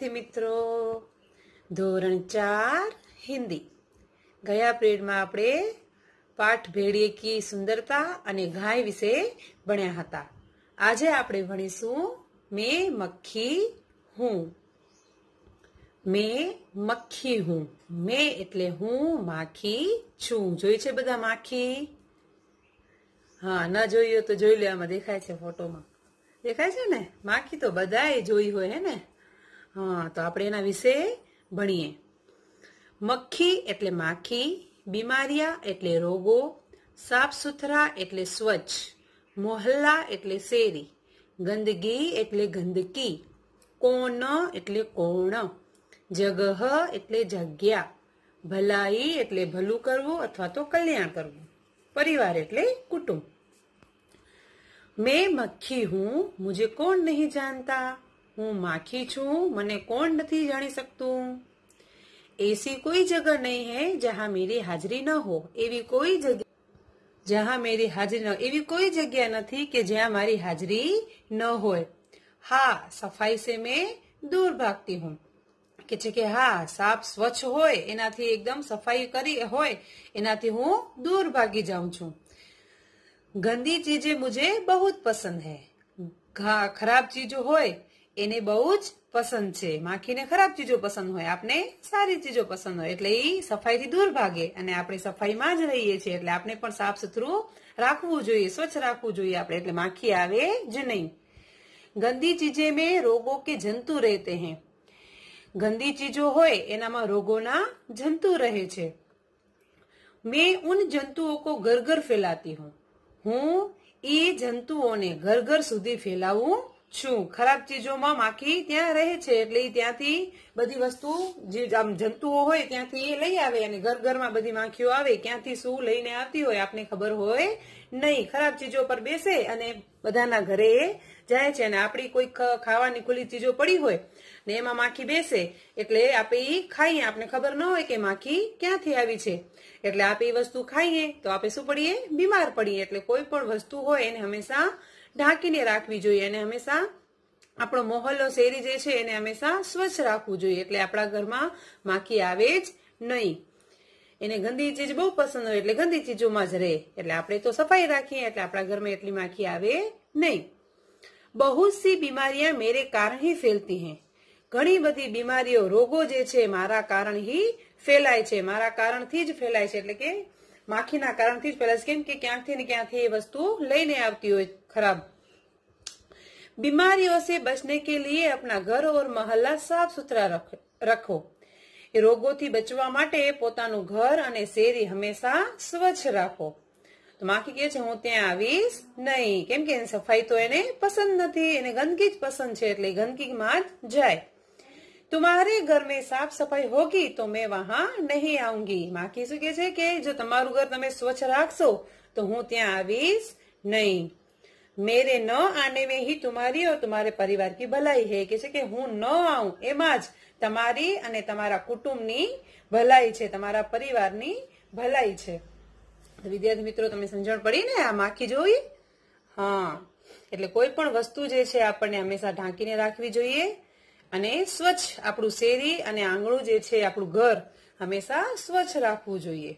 વિદ્યાર્થી મિત્રો ધોરણ ચાર હિન્દી ગયા પ્રેડમાં આપણે પાઠ ભેળીએ કી સુંદરતા અને ગાય વિશે ભણ્યા હતા આજે આપણે ભણીશું મેં મક્ખી હું મેં મક્ખી હું મેં એટલે હું માખી છું જોઈ છે બધા માખી હા ન જોયું તો જોઈ લેવામાં દેખાય છે ફોટોમાં દેખાય છે ને માખી તો બધાએ જોઈ હોય હે ને હા તો આપણે એના વિશે ભણીએ મક્ખી એટલે માખી બીમારિયા એટલે રોગો સાફ સુથરા એટલે સ્વચ્છ મોહલ્લા એટલે શેરી ગંદકી એટલે ગંદકી કોણ એટલે કોણ જગહ એટલે જગ્યા ભલાઈ એટલે ભલું કરવું અથવા તો કલ્યાણ કરવું પરિવાર એટલે કુટુંબ મેં મક્ખી હું મુજે કોણ નહીં જાણતા હું માખી છું મને કોણ નથી જાણી શકતું એસી કોઈ જગ્યા નહીં હે જ્યાં મેરી હાજરી ન હો એવી કોઈ જગ્યા જ્યાં મેરી હાજરી ન એવી કોઈ જગ્યા નથી કે જ્યાં મારી હાજરી ન હોય હા સફાઈ સે મેં દૂર ભાગતી હું કે છે કે હા સાફ સ્વચ્છ હોય એનાથી એકદમ સફાઈ કરી હોય એનાથી હું દૂર ભાગી જાઉં છું ગંદી ચીજે મુજે બહુ પસંદ હૈ ખરાબ ચીજો હોય એને બહુ જ પસંદ છે માખીને ખરાબ ચીજો પસંદ હોય આપને સારી ચીજો પસંદ હોય એટલે એ સફાઈથી દૂર ભાગે અને આપણે સફાઈમાં જ રહીએ છીએ એટલે આપણે પણ સાફ સુથરું રાખવું જોઈએ સ્વચ્છ રાખવું જોઈએ આપણે એટલે માખી આવે જ નહીં ગંદી ચીજે મેં રોગો કે જંતુ રહેતે હૈ ગંદી ચીજો હોય એનામાં રોગોના જંતુ રહે છે મેં ઉન જંતુઓ કો ઘર ઘર ફેલાતી હું હું એ જંતુઓને ઘર ઘર સુધી ફેલાવું છું ખરાબ ચીજોમાં માખી ત્યાં રહે છે એટલે એ ત્યાંથી બધી વસ્તુ જે આમ જંતુઓ હોય ત્યાંથી એ લઈ આવે અને ઘર ઘરમાં બધી માખીઓ આવે ક્યાંથી શું લઈને આવતી હોય આપને ખબર હોય નહીં ખરાબ ચીજો પર બેસે અને બધાના ઘરે જાય છે અને આપણી કોઈ ખાવાની ખુલ્લી ચીજો પડી હોય ને એમાં માખી બેસે એટલે આપણે એ ખાઈએ આપણે ખબર ન હોય કે માખી ક્યાંથી આવી છે એટલે આપણે એ વસ્તુ ખાઈએ તો આપણે શું પડીએ બીમાર પડીએ એટલે કોઈ પણ વસ્તુ હોય એને હંમેશા ઢાંકીને રાખવી જોઈએ અને હંમેશા આપણો મોહલ્લો શેરી જે છે એને હંમેશા સ્વચ્છ રાખવું જોઈએ એટલે આપણા ઘરમાં માખી આવે જ નહીં એને ગંદી ચીજ બહુ પસંદ હોય એટલે ગંદી ચીજોમાં જ રહે એટલે આપણે તો સફાઈ રાખીએ એટલે આપણા ઘરમાં એટલી માખી આવે નહીં બહુ સી બીમારીયા મેરે કારણ હી ફેલતી હૈ ઘણી બધી બીમારીઓ રોગો જે છે મારા કારણ હી ફેલાય છે મારા કારણથી જ ફેલાય છે એટલે કે માખીના કારણથી જ પેલા કેમ કે ક્યાંકથી ને ક્યાંથી એ વસ્તુ લઈને આવતી હોય ખરાબ બીમારીઓ સે બચને કે લીએ આપણા ઘર ઓર મહલ્લા સાફ સુથરા રખો રોગોથી બચવા માટે પોતાનું ઘર અને શેરી હંમેશા સ્વચ્છ રાખો તો માખી કહે છે હું ત્યાં આવીશ નહીં કેમ કે સફાઈ તો એને પસંદ નથી એને ગંદકી જ પસંદ છે એટલે ગંદકીમાં જ જાય तुम्हारे घर में साफ सफाई होगी तो मैं वहां નહીં આવુંગી માકી શું કે છે કે જો તમારું ઘર તમે સ્વચ્છ રાખશો તો હું ત્યાં આવીશ નહીં મેરે ન આને મેં હી તમારી ઓર તમારે પરિવાર કી ભલાઈ હે કે છે કે હું ન આવું એમાં જ તમારી અને તમારા કુટુંબની ભલાઈ છે તમારા પરિવારની ભલાઈ છે વિદ્યાર્થી મિત્રો તમે સમજણ પડી ને આ માખી જોઈ હા એટલે કોઈ પણ વસ્તુ જે છે આપણને હંમેશા ઢાંકીને રાખવી જોઈએ અને સ્વચ્છ આપણું શેરી અને આંગણું જે છે આપણું ઘર હંમેશા સ્વચ્છ રાખવું જોઈએ